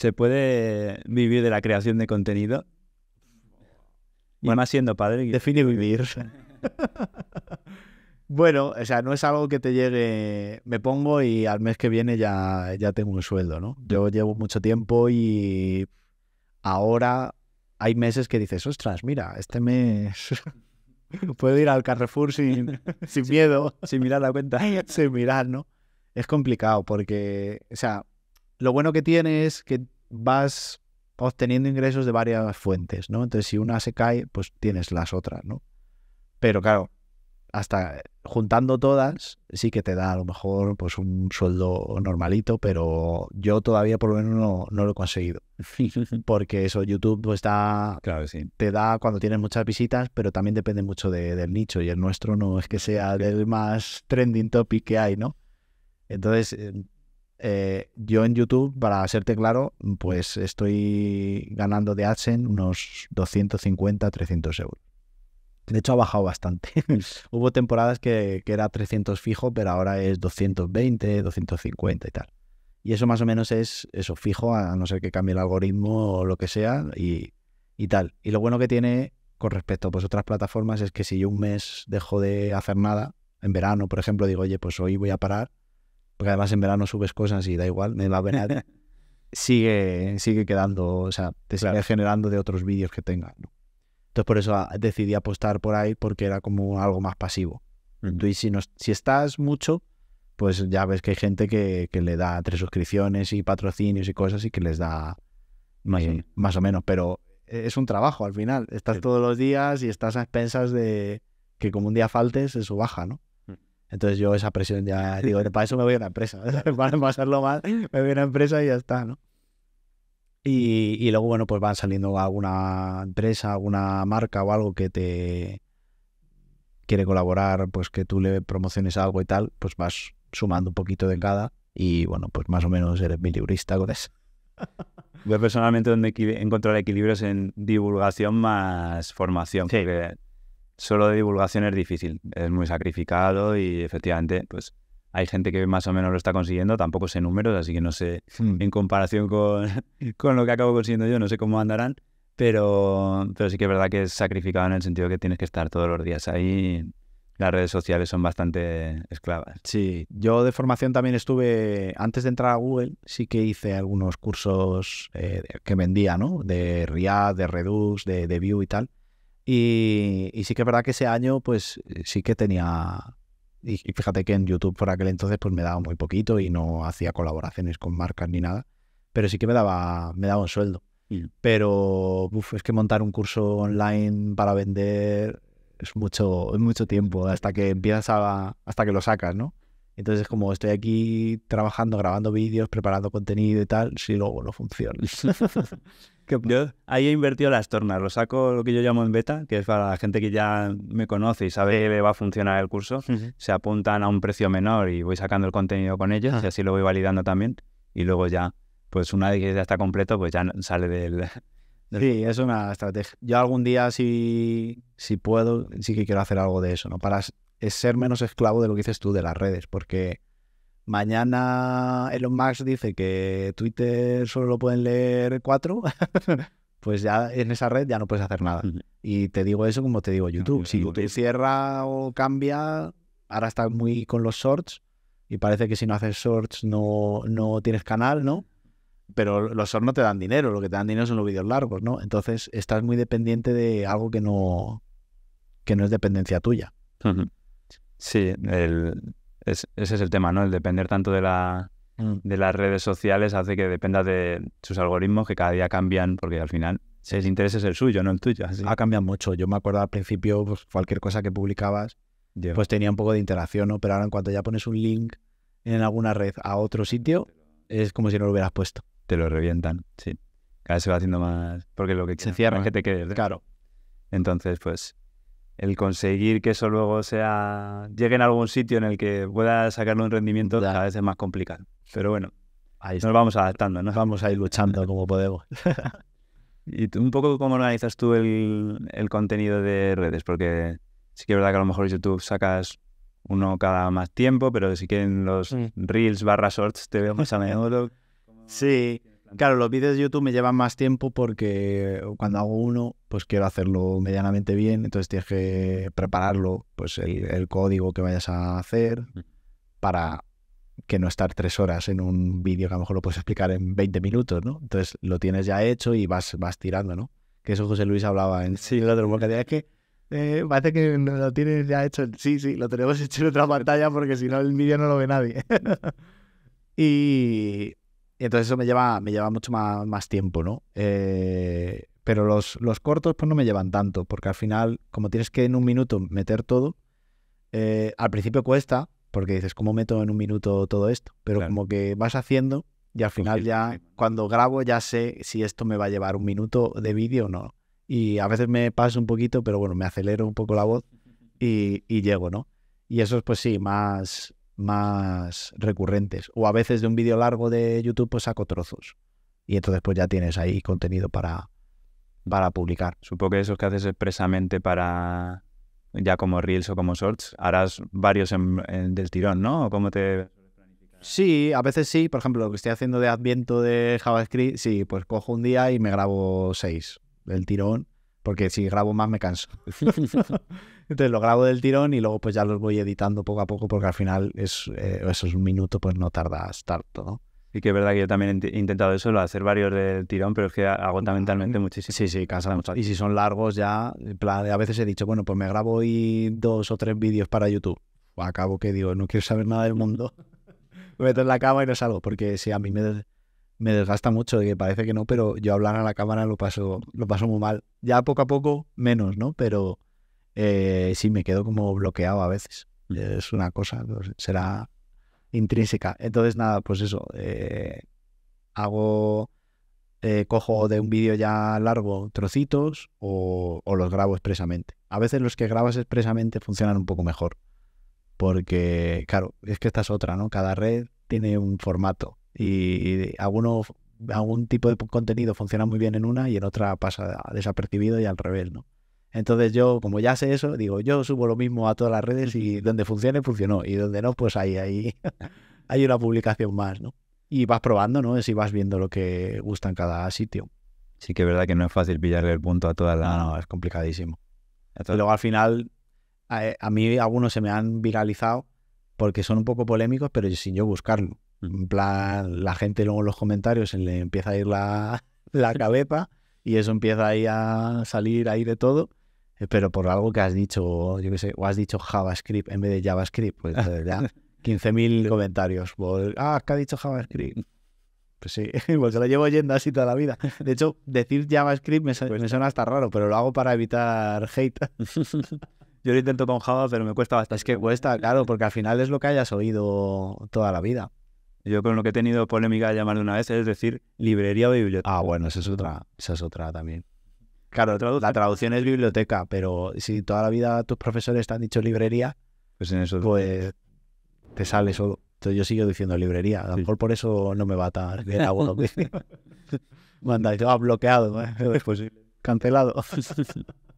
¿Se puede vivir de la creación de contenido? Y bueno, más siendo padre. Define vivir. bueno, o sea, no es algo que te llegue, me pongo y al mes que viene ya, ya tengo un sueldo, ¿no? Yo llevo mucho tiempo y ahora hay meses que dices, ostras, mira, este mes puedo ir al Carrefour sin, sin miedo, sin mirar la cuenta, sin mirar, ¿no? Es complicado porque, o sea, lo bueno que tiene es que vas obteniendo ingresos de varias fuentes, ¿no? Entonces, si una se cae, pues tienes las otras, ¿no? Pero claro, hasta eh, juntando todas, sí que te da a lo mejor pues un sueldo normalito, pero yo todavía por lo menos no, lo he conseguido. Porque eso, YouTube pues claro, sí. te da cuando tienes muchas visitas, pero también depende mucho del nicho y el nuestro no es que sea el más trending topic que hay, ¿no? Entonces, eh, eh, yo en YouTube, para serte claro, pues estoy ganando de AdSense unos 250, 300 euros. De hecho, ha bajado bastante. Hubo temporadas que, que, era 300 fijo, pero ahora es 220, 250 y tal. Y eso más o menos es eso fijo, a no ser que cambie el algoritmo o lo que sea y, tal. Y lo bueno que tiene con respecto a pues, otras plataformas es que si yo un mes dejo de hacer nada, en verano, por ejemplo, digo, oye, pues hoy voy a parar porque además en verano subes cosas y da igual, me va a sigue, sigue quedando, o sea, te sigue generando de otros vídeos que tengas. Entonces por eso ah, decidí apostar por ahí porque era como algo más pasivo. Y si, no, si estás mucho, pues ya ves que hay gente que, le da tres suscripciones y patrocinios y cosas y que les da más, o menos, pero es un trabajo al final. Estás todos los días y estás a expensas de que como un día faltes, eso baja, ¿no? Entonces yo esa presión ya digo, para eso me voy a una empresa, para pasarlo mal, me voy a una empresa y ya está, ¿no? Y, y, luego, bueno, pues van saliendo alguna empresa, alguna marca o algo que te quiere colaborar, pues que tú le promociones algo y tal, pues vas sumando un poquito de cada y bueno, pues más o menos eres miliurista con eso. Yo personalmente donde encontrar equilibrio es en divulgación más formación. Sí solo de divulgación es difícil, es muy sacrificado y efectivamente, pues hay gente que más o menos lo está consiguiendo, tampoco sé números, así que no sé, hmm. en comparación con, lo que acabo consiguiendo yo, no sé cómo andarán, pero, pero sí que es verdad que es sacrificado en el sentido que tienes que estar todos los días ahí. Las redes sociales son bastante esclavas. Sí, yo de formación también estuve, antes de entrar a Google, sí que hice algunos cursos eh, que vendía, ¿no? De React, de Redux, de, de Vue y tal y, sí que es verdad que ese año, pues eh, sí que tenía. Y, fíjate que en YouTube por aquel entonces, pues me daba muy poquito y no hacía colaboraciones con marcas ni nada. Pero sí que me daba, me daba un sueldo. Mm. Pero es que montar un curso online para vender es mucho, es mucho tiempo hasta que empiezas hasta que lo sacas, ¿no? Entonces, como estoy aquí trabajando, grabando vídeos, preparando contenido y tal, si luego no funciona. yo ahí he invertido las tornas, lo saco lo que yo llamo en beta, que es para la gente que ya me conoce y sabe que va a funcionar el curso, se apuntan a un precio menor y voy sacando el contenido con ellos y ah. así lo voy validando también. Y luego ya, pues una vez que ya está completo, pues ya sale del, Sí, es una estrategia. Yo algún día, si, si puedo, sí que quiero hacer algo de eso, ¿no? Para es ser menos esclavo de lo que dices tú de las redes, porque mañana Elon Musk dice que Twitter solo lo pueden leer cuatro, pues ya en esa red ya no puedes hacer nada. Y te digo eso como te digo YouTube. si YouTube cierra o cambia, ahora estás muy con los shorts y parece que si no haces shorts no, no tienes canal, ¿no? Pero los shorts no te dan dinero, lo que te dan dinero son los vídeos largos, ¿no? Entonces estás muy dependiente de algo que no, que no es dependencia tuya. Sí, ese es el tema, ¿no? El depender tanto de, la, mm. de las redes sociales hace que dependas de sus algoritmos que cada día cambian, porque al final ese el interés es el suyo, no el tuyo. Ha cambiado mucho. Yo me acuerdo al principio, pues, cualquier cosa que publicabas, pues tenía un poco de interacción, ¿no? Pero ahora en cuanto ya pones un link en alguna red a otro sitio, es como si no lo hubieras puesto. Te lo revientan, sí. Cada vez se va haciendo más. Porque lo que se cierra es que te quedes. ¿eh? Claro. Entonces, pues, el conseguir que eso luego sea llegue en algún sitio en el que pueda sacarle un rendimiento cada vez es más complicado. Pero bueno, ahí nos vamos adaptando, nos vamos a ir luchando como podemos. ¿Y tú, un poco cómo organizas tú el, contenido de redes? Porque sí que es verdad que a lo mejor YouTube sacas uno cada más tiempo, pero sí que en los mm. reels barra shorts te veo más a menudo. Sí, Claro, los vídeos de YouTube me llevan más tiempo porque cuando hago uno, pues quiero hacerlo medianamente bien, entonces tienes que prepararlo, pues el, código que vayas a hacer para que no estar tres horas en un vídeo que a lo mejor lo puedes explicar en 20 minutos, ¿no? Entonces lo tienes ya hecho y vas, vas tirando, ¿no? Que eso José Luis hablaba en sí, el otro Es que eh, parece que lo tienes ya hecho. Sí, sí, lo tenemos hecho en otra pantalla porque si no el vídeo no lo ve nadie. y, y entonces eso me lleva, me lleva mucho más, más tiempo, ¿no? Eh, pero los, cortos pues no me llevan tanto, porque al final, como tienes que en un minuto meter todo, eh, al principio cuesta, porque dices, ¿cómo meto en un minuto todo esto? Pero como que vas haciendo y al final ya, cuando grabo, ya sé si esto me va a llevar un minuto de vídeo o no. Y a veces me paso un poquito, pero bueno, me acelero un poco la voz y, y llego, ¿no? Y eso es pues sí, más, más recurrentes. O a veces de un vídeo largo de YouTube, pues saco trozos. Y entonces pues ya tienes ahí contenido para, para publicar. Supongo que esos que haces expresamente para ya como Reels o como Shorts, harás varios del tirón, ¿no? ¿O cómo te Sí, a veces sí. Por ejemplo, lo que estoy haciendo de Adviento de JavaScript, sí, pues cojo un día y me grabo seis del tirón porque si grabo más me canso. Entonces lo grabo del tirón y luego pues ya los voy editando poco a poco porque al final es, eh, es un minuto pues no tarda tanto, ¿no? Y que es verdad que yo también he intentado eso, lo hacer varios del tirón, pero es que agota mentalmente muchísimo. Sí, sí, cansa mucho. Y si son largos ya, a veces he dicho, bueno, pues me grabo y dos o tres vídeos para YouTube. Pues acabo que digo, no quiero saber nada del mundo. me meto en la cama y no salgo, porque si a mí me me desgasta mucho, que parece que no, pero yo hablar a la cámara lo paso, lo paso muy mal. Ya poco a poco menos, ¿no? Pero eh, sí me quedo como bloqueado a veces. Es una cosa, pues, será intrínseca. Entonces, nada, pues eso. Eh, hago. Eh, cojo de un vídeo ya largo trocitos o, o, los grabo expresamente. A veces los que grabas expresamente funcionan un poco mejor. Porque, claro, es que esta es otra, ¿no? Cada red tiene un formato y algunos, algún tipo de contenido funciona muy bien en una y en otra pasa desapercibido y al revés, ¿no? Entonces yo, como ya sé eso, digo, yo subo lo mismo a todas las redes y donde funcione, funcionó. Y donde no, pues ahí, ahí hay una publicación más, ¿no? Y vas probando, ¿no? Si vas viendo lo que gusta en cada sitio. Sí que es verdad que no es fácil pillarle el punto a todas las... No, es complicadísimo. Y luego al final, eh, a mí algunos se me han viralizado porque son un poco polémicos, pero sin yo buscarlo. En plan, la gente luego en los comentarios le empieza a ir la, la cabeza y eso empieza ahí a salir ahí de todo. Eh, pero por algo que has dicho, yo qué sé, o has dicho JavaScript en vez de JavaScript, pues 15.000 eh, comentarios. Por, ah, que ha dicho JavaScript. Pues sí, pues se lo llevo yendo así toda la vida. De hecho, decir JavaScript me, me suena hasta raro, pero lo hago para evitar hate. Yo lo intento con Java, pero me cuesta bastante. Es que cuesta, claro, porque al final es lo que hayas oído toda la vida. Yo con lo que he tenido polémica de llamar de una vez, es decir, librería o biblioteca. Ah, bueno, esa es otra, esa es otra también. Claro, la traducción es biblioteca, pero si toda la vida tus profesores te han dicho librería, pues en eso pues te sale solo. yo sigo diciendo librería. A lo mejor por eso no me va a bien a Manda, ah, bloqueado, ¿eh? es posible. Cancelado.